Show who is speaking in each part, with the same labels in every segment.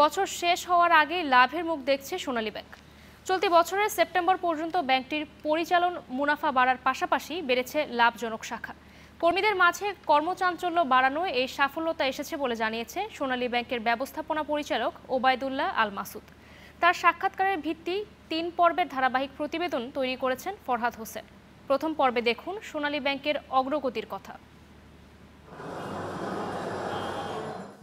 Speaker 1: বছর শেষ হওয়ার আগে লাভের মুখ দেখছে সোনালী ব্যাংক চলতি বছরের সেপ্টেম্বর পর্যন্ত ব্যাংকটির পরিচালন মুনাফা বাড়ার পাশাপাশি বেড়েছে লাভজনক শাখা কর্মীদের মাঝে কর্মচাঞ্চল্য বাড়ানো এই সাফল্যতা এসেছে বলে জানিয়েছে সোনালী ব্যাংকের ব্যবস্থাপনা পরিচালক ওবায়দুল্লাহ আল মাসুদ তার সাক্ষাৎকারের ভিত্তি তিন পর্বের ধারাবাহিক প্রতিবেদন তৈরি করেছেন ফরহাদ হোসেন প্রথম পর্বে দেখুন সোনালী ব্যাংকের অগ্রগতির কথা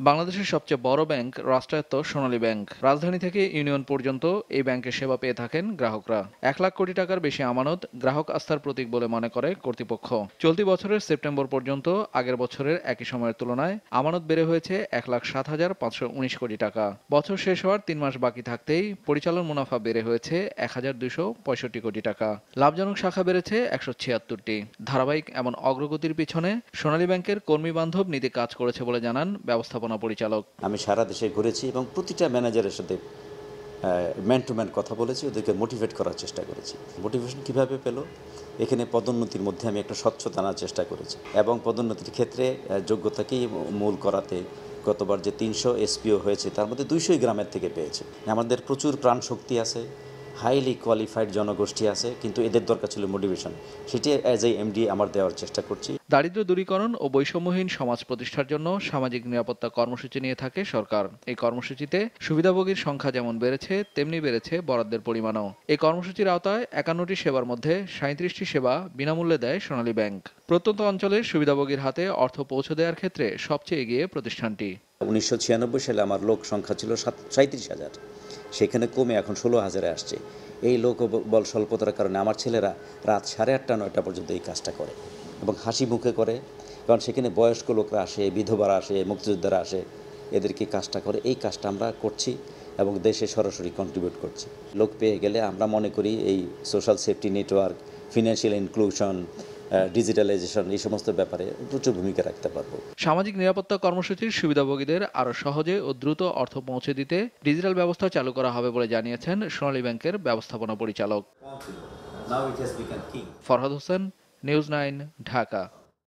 Speaker 2: বাংলাদেশের সবচেয়ে বড় ব্যাংক রাষ্ট্রায়ত্ত সোনালী ব্যাংক রাজধানী থেকে ইউনিয়ন পর্যন্ত এই ব্যাংকের সেবা পেয়ে থাকেন গ্রাহকরা এক লাখ কোটি টাকার বেশি আমানত গ্রাহক আস্থার প্রতীক বলে মনে করে কর্তৃপক্ষ চলতি বছরের সেপ্টেম্বর পর্যন্ত আগের বছরের একই সময়ের তুলনায় আমানত বেড়ে হয়েছে এক লাখ সাত হাজার পাঁচশো উনিশ কোটি টাকা বছর শেষ হওয়ার তিন মাস বাকি থাকতেই পরিচালন মুনাফা বেড়ে হয়েছে এক হাজার দুশো পঁয়ষট্টি কোটি টাকা লাভজনক শাখা বেড়েছে একশো ছিয়াত্তরটি ধারাবাহিক এমন অগ্রগতির পিছনে সোনালী ব্যাংকের কর্মী বান্ধব নীতি কাজ করেছে বলে জানান ব্যবস্থাপনা ব্যবস্থাপনা পরিচালক আমি সারা দেশে ঘুরেছি এবং প্রতিটা ম্যানেজারের সাথে ম্যান টু ম্যান কথা বলেছি ওদেরকে মোটিভেট করার চেষ্টা
Speaker 3: করেছি মোটিভেশন কিভাবে পেলো এখানে পদোন্নতির মধ্যে আমি একটা স্বচ্ছতা আনার চেষ্টা করেছি এবং পদোন্নতির ক্ষেত্রে যোগ্যতাকেই মূল করাতে গতবার যে তিনশো এসপিও হয়েছে তার মধ্যে দুইশোই গ্রামের থেকে পেয়েছে আমাদের প্রচুর প্রাণ শক্তি আছে হাইলি কোয়ালিফাইড
Speaker 2: জনগোষ্ঠী আছে কিন্তু এদের দরকার ছিল মোটিভেশন সেটি অ্যাজ এ এমডি আমার দেওয়ার চেষ্টা করছি দারিদ্র দূরীকরণ ও বৈষম্যহীন সমাজ প্রতিষ্ঠার জন্য সামাজিক নিরাপত্তা কর্মসূচি নিয়ে থাকে সরকার এই কর্মসূচিতে সুবিধাভোগীর সংখ্যা যেমন বেড়েছে তেমনি বেড়েছে বরাদ্দের পরিমাণও এই কর্মসূচির আওতায় একান্নটি সেবার মধ্যে সাঁত্রিশটি সেবা বিনামূল্যে দেয় সোনালী ব্যাংক প্রত্যন্ত অঞ্চলের সুবিধাভোগীর হাতে অর্থ পৌঁছে দেওয়ার ক্ষেত্রে সবচেয়ে এগিয়ে প্রতিষ্ঠানটি
Speaker 3: উনিশশো সালে আমার লোক সংখ্যা ছিল সাঁত্রিশ হাজার সেখানে কমে এখন ষোলো হাজারে আসছে এই লোক বল স্বল্পতার কারণে আমার ছেলেরা রাত সাড়ে আটটা নয়টা পর্যন্ত এই কাজটা করে এবং হাসি মুখে করে কারণ সেখানে বয়স্ক লোকরা আসে বিধবারা আসে মুক্তিযোদ্ধারা আসে এদেরকে কাজটা করে এই কাজটা আমরা করছি এবং দেশে সরাসরি কন্ট্রিবিউট করছি লোক পেয়ে গেলে আমরা মনে করি এই social safety network financial inclusion digitalisation এই সমস্ত ব্যাপারে প্রচুর ভূমিকা রাখতে পারব
Speaker 2: সামাজিক নিরাপত্তা কর্মসূচির সুবিধাভোগীদের আরও সহজে ও দ্রুত অর্থ পৌঁছে দিতে ডিজিটাল ব্যবস্থা চালু করা হবে বলে জানিয়েছেন সোনালী ব্যাংকের ব্যবস্থাপনা পরিচালক ফরহাদ হোসেন নিউজ নাইন ঢাকা